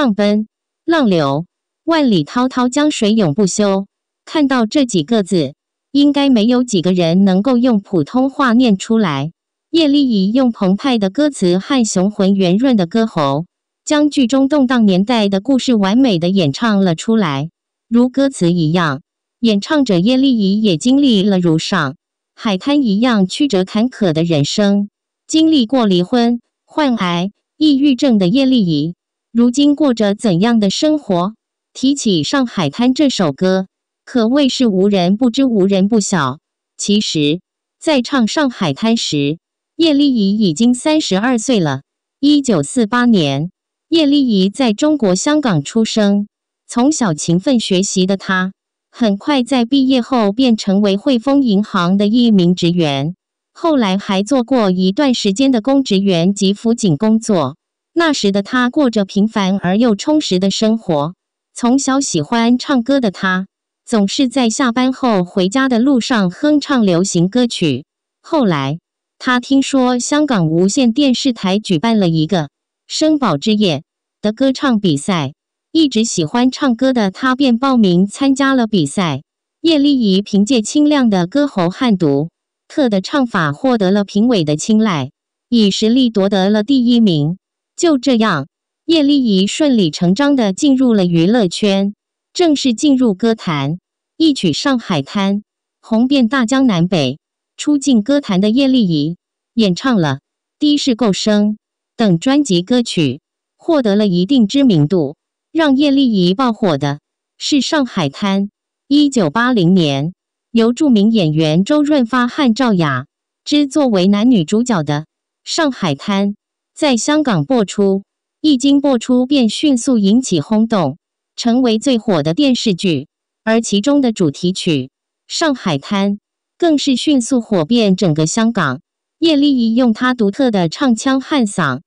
浪奔，浪流，万里滔滔江水永不休。看到这几个字，应该没有几个人能够用普通话念出来。叶丽仪用澎湃的歌词和雄浑圆润的歌喉，将剧中动荡年代的故事完美的演唱了出来，如歌词一样。演唱者叶丽仪也经历了如上海滩一样曲折坎坷的人生，经历过离婚、患癌、抑郁症的叶丽仪。如今过着怎样的生活？提起《上海滩》这首歌，可谓是无人不知，无人不晓。其实，在唱《上海滩》时，叶丽仪已经三十二岁了。一九四八年，叶丽仪在中国香港出生。从小勤奋学习的她，很快在毕业后便成为汇丰银行的一名职员，后来还做过一段时间的公职员及辅警工作。那时的他过着平凡而又充实的生活。从小喜欢唱歌的他，总是在下班后回家的路上哼唱流行歌曲。后来，他听说香港无线电视台举办了一个“生宝之夜”的歌唱比赛，一直喜欢唱歌的他便报名参加了比赛。叶丽仪凭借清亮的歌喉和独特的唱法，获得了评委的青睐，以实力夺得了第一名。就这样，叶丽仪顺理成章的进入了娱乐圈，正式进入歌坛。一曲《上海滩》红遍大江南北。初进歌坛的叶丽仪演唱了《的士够生》等专辑歌曲，获得了一定知名度。让叶丽仪爆火的是《上海滩》。一九八零年，由著名演员周润发和赵雅芝作为男女主角的《上海滩》。在香港播出，一经播出便迅速引起轰动，成为最火的电视剧。而其中的主题曲《上海滩》更是迅速火遍整个香港。叶丽仪用她独特的唱腔、和嗓，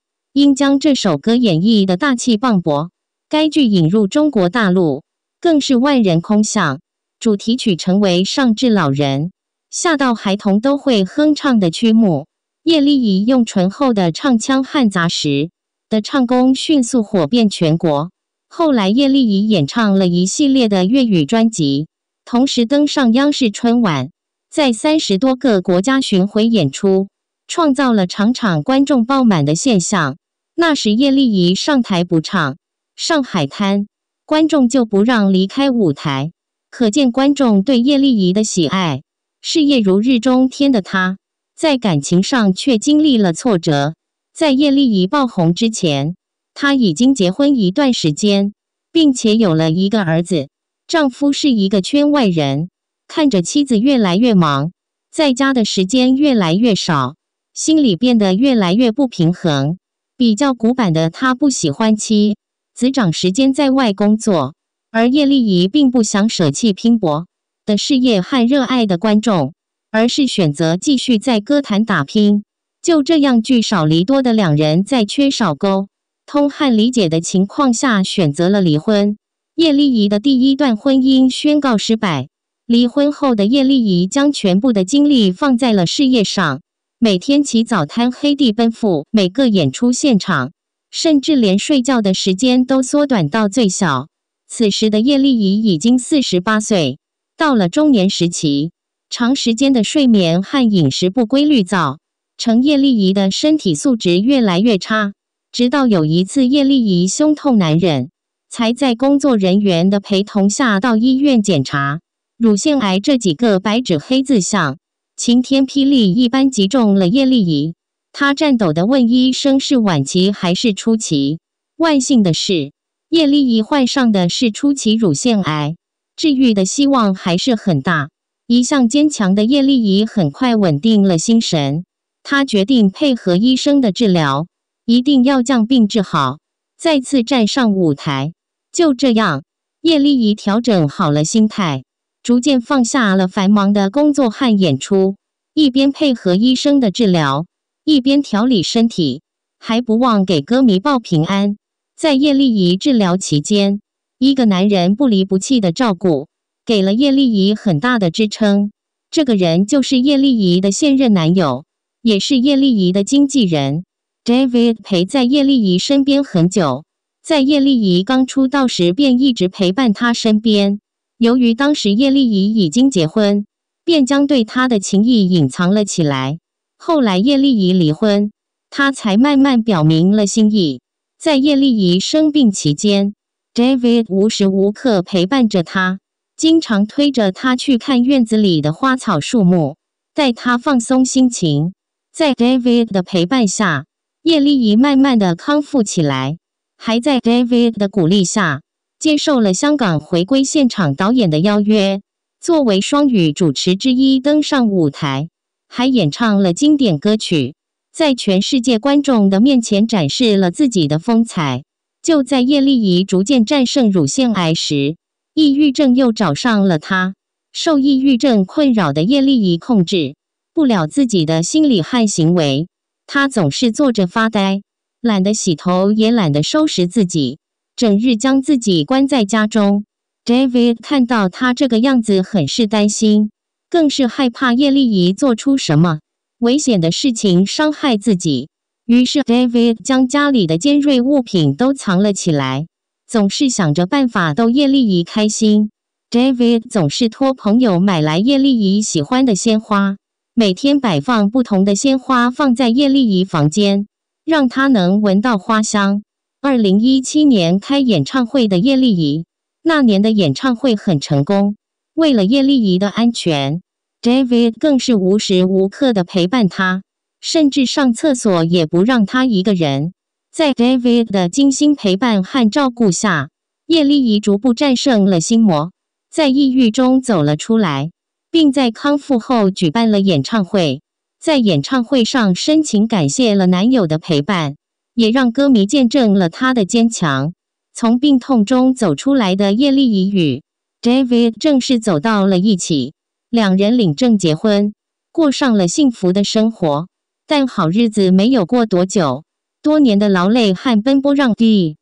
将这首歌演绎的大气磅礴。该剧引入中国大陆，更是万人空巷。主题曲成为上至老人、下到孩童都会哼唱的曲目。叶丽仪用醇厚的唱腔、汉杂时的唱功迅速火遍全国。后来，叶丽仪演唱了一系列的粤语专辑，同时登上央视春晚，在三十多个国家巡回演出，创造了场场观众爆满的现象。那时，叶丽仪上台不唱《上海滩》，观众就不让离开舞台，可见观众对叶丽仪的喜爱。事业如日中天的她。在感情上却经历了挫折。在叶丽仪爆红之前，他已经结婚一段时间，并且有了一个儿子。丈夫是一个圈外人，看着妻子越来越忙，在家的时间越来越少，心里变得越来越不平衡。比较古板的他不喜欢妻子长时间在外工作，而叶丽仪并不想舍弃拼搏的事业和热爱的观众。而是选择继续在歌坛打拼。就这样聚少离多的两人，在缺少沟通和理解的情况下，选择了离婚。叶丽仪的第一段婚姻宣告失败。离婚后的叶丽仪将全部的精力放在了事业上，每天起早贪黑地奔赴每个演出现场，甚至连睡觉的时间都缩短到最小。此时的叶丽仪已经四十八岁，到了中年时期。长时间的睡眠和饮食不规律，造成叶丽仪的身体素质越来越差。直到有一次，叶丽仪胸痛难忍，才在工作人员的陪同下到医院检查，乳腺癌这几个白纸黑字像晴天霹雳一般击中了叶丽仪。她颤抖地问医生是晚期还是初期？万幸的是，叶丽仪患上的是初期乳腺癌，治愈的希望还是很大。一向坚强的叶丽仪很快稳定了心神，她决定配合医生的治疗，一定要将病治好，再次站上舞台。就这样，叶丽仪调整好了心态，逐渐放下了繁忙的工作和演出，一边配合医生的治疗，一边调理身体，还不忘给歌迷报平安。在叶丽仪治疗期间，一个男人不离不弃的照顾。给了叶丽仪很大的支撑。这个人就是叶丽仪的现任男友，也是叶丽仪的经纪人 David，陪在叶丽仪身边很久，在叶丽仪刚出道时便一直陪伴她身边。由于当时叶丽仪已经结婚，便将对她的情谊隐藏了起来。后来叶丽仪离婚，他才慢慢表明了心意。在叶丽仪生病期间，David 无时无刻陪伴着她。经常推着他去看院子里的花草树木，带他放松心情。在 David 的陪伴下，叶丽仪慢慢的康复起来，还在 David 的鼓励下，接受了香港回归现场导演的邀约，作为双语主持之一登上舞台，还演唱了经典歌曲，在全世界观众的面前展示了自己的风采。就在叶丽仪逐渐战胜乳腺癌时，抑郁症又找上了他。受抑郁症困扰的叶丽仪控制不了自己的心理和行为，她总是坐着发呆，懒得洗头，也懒得收拾自己，整日将自己关在家中。David 看到他这个样子，很是担心，更是害怕叶丽仪做出什么危险的事情伤害自己。于是，David 将家里的尖锐物品都藏了起来。总是想着办法逗叶丽仪开心。David 总是托朋友买来叶丽仪喜欢的鲜花，每天摆放不同的鲜花放在叶丽仪房间，让她能闻到花香。二零一七年开演唱会的叶丽仪，那年的演唱会很成功。为了叶丽仪的安全，David 更是无时无刻的陪伴她，甚至上厕所也不让她一个人。在 David 的精心陪伴和照顾下，叶丽仪逐步战胜了心魔，在抑郁中走了出来，并在康复后举办了演唱会。在演唱会上，深情感谢了男友的陪伴，也让歌迷见证了她的坚强。从病痛中走出来的叶丽仪与 David 正式走到了一起，两人领证结婚，过上了幸福的生活。但好日子没有过多久。多年的劳累和奔波让 Davie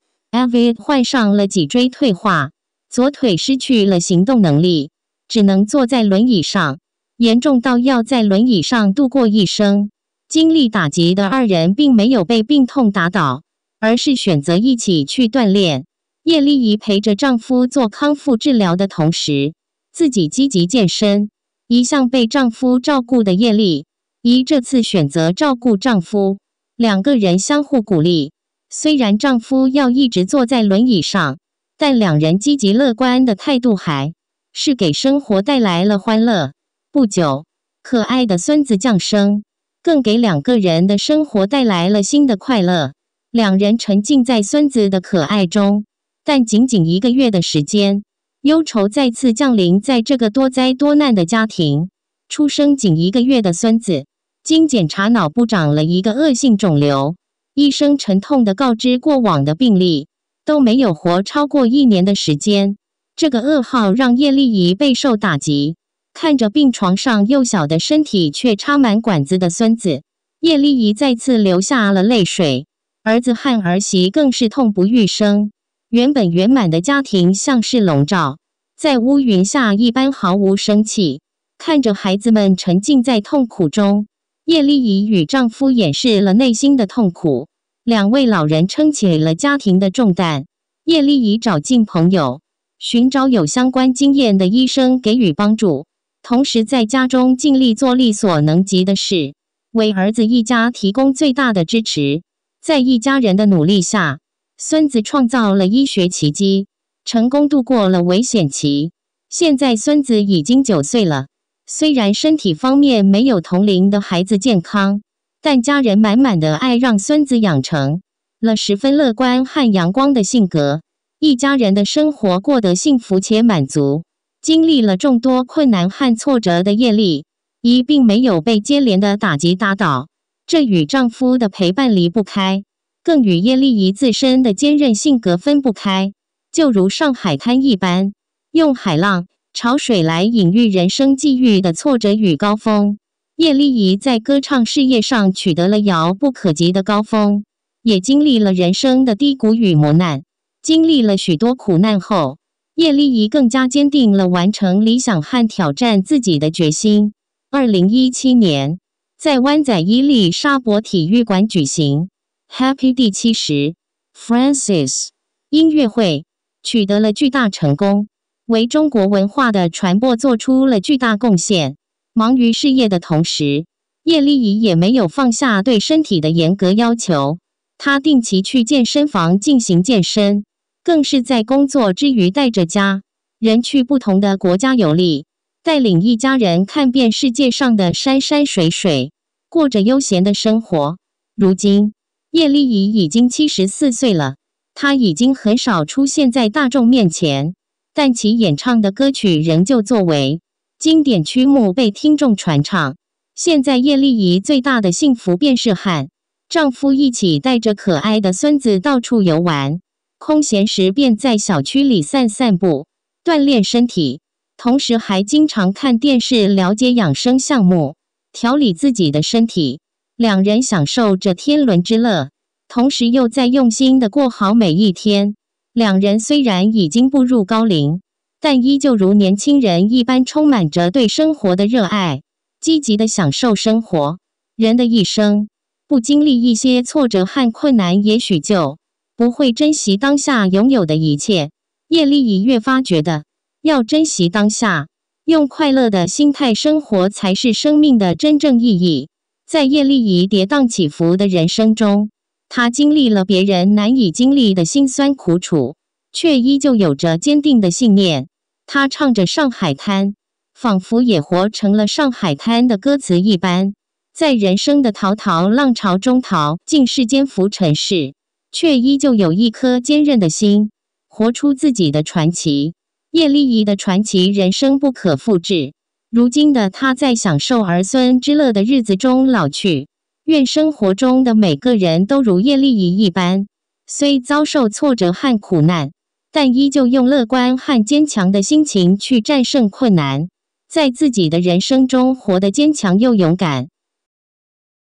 患上了脊椎退化，左腿失去了行动能力，只能坐在轮椅上，严重到要在轮椅上度过一生。经历打击的二人并没有被病痛打倒，而是选择一起去锻炼。叶丽仪陪着丈夫做康复治疗的同时，自己积极健身。一向被丈夫照顾的叶丽仪这次选择照顾丈夫。两个人相互鼓励，虽然丈夫要一直坐在轮椅上，但两人积极乐观的态度还是给生活带来了欢乐。不久，可爱的孙子降生，更给两个人的生活带来了新的快乐。两人沉浸在孙子的可爱中，但仅仅一个月的时间，忧愁再次降临在这个多灾多难的家庭。出生仅一个月的孙子。经检查，脑部长了一个恶性肿瘤。医生沉痛地告知，过往的病例都没有活超过一年的时间。这个噩耗让叶丽仪备受打击，看着病床上幼小的身体却插满管子的孙子，叶丽仪再次流下了泪水。儿子和儿媳更是痛不欲生，原本圆满的家庭像是笼罩在乌云下一般毫无生气。看着孩子们沉浸在痛苦中。叶丽仪与丈夫掩饰了内心的痛苦，两位老人撑起了家庭的重担。叶丽仪找尽朋友，寻找有相关经验的医生给予帮助，同时在家中尽力做力所能及的事，为儿子一家提供最大的支持。在一家人的努力下，孙子创造了医学奇迹，成功度过了危险期。现在，孙子已经九岁了。虽然身体方面没有同龄的孩子健康，但家人满满的爱让孙子养成了十分乐观和阳光的性格。一家人的生活过得幸福且满足。经历了众多困难和挫折的叶丽仪并没有被接连的打击打倒，这与丈夫的陪伴离不开，更与叶丽仪自身的坚韧性格分不开。就如上海滩一般，用海浪。潮水来隐喻人生际遇的挫折与高峰。叶丽仪在歌唱事业上取得了遥不可及的高峰，也经历了人生的低谷与磨难。经历了许多苦难后，叶丽仪更加坚定了完成理想和挑战自己的决心。二零一七年，在湾仔伊利沙伯体育馆举行 Happy 第七十 Francis 音乐会，取得了巨大成功。为中国文化的传播做出了巨大贡献。忙于事业的同时，叶丽仪也没有放下对身体的严格要求。她定期去健身房进行健身，更是在工作之余带着家人去不同的国家游历，带领一家人看遍世界上的山山水水，过着悠闲的生活。如今，叶丽仪已经七十四岁了，她已经很少出现在大众面前。但其演唱的歌曲仍旧作为经典曲目被听众传唱。现在叶丽仪最大的幸福便是和丈夫一起带着可爱的孙子到处游玩，空闲时便在小区里散散步，锻炼身体，同时还经常看电视了解养生项目，调理自己的身体。两人享受着天伦之乐，同时又在用心的过好每一天。两人虽然已经步入高龄，但依旧如年轻人一般，充满着对生活的热爱，积极的享受生活。人的一生，不经历一些挫折和困难，也许就不会珍惜当下拥有的一切。叶丽仪越发觉得，要珍惜当下，用快乐的心态生活，才是生命的真正意义。在叶丽仪跌宕起伏的人生中，他经历了别人难以经历的辛酸苦楚，却依旧有着坚定的信念。他唱着《上海滩》，仿佛也活成了《上海滩》的歌词一般，在人生的滔滔浪潮中淘尽世间浮尘事，却依旧有一颗坚韧的心，活出自己的传奇。叶丽仪的传奇人生不可复制。如今的他在享受儿孙之乐的日子中老去。愿生活中的每个人都如叶丽仪一般，虽遭受挫折和苦难，但依旧用乐观和坚强的心情去战胜困难，在自己的人生中活得坚强又勇敢。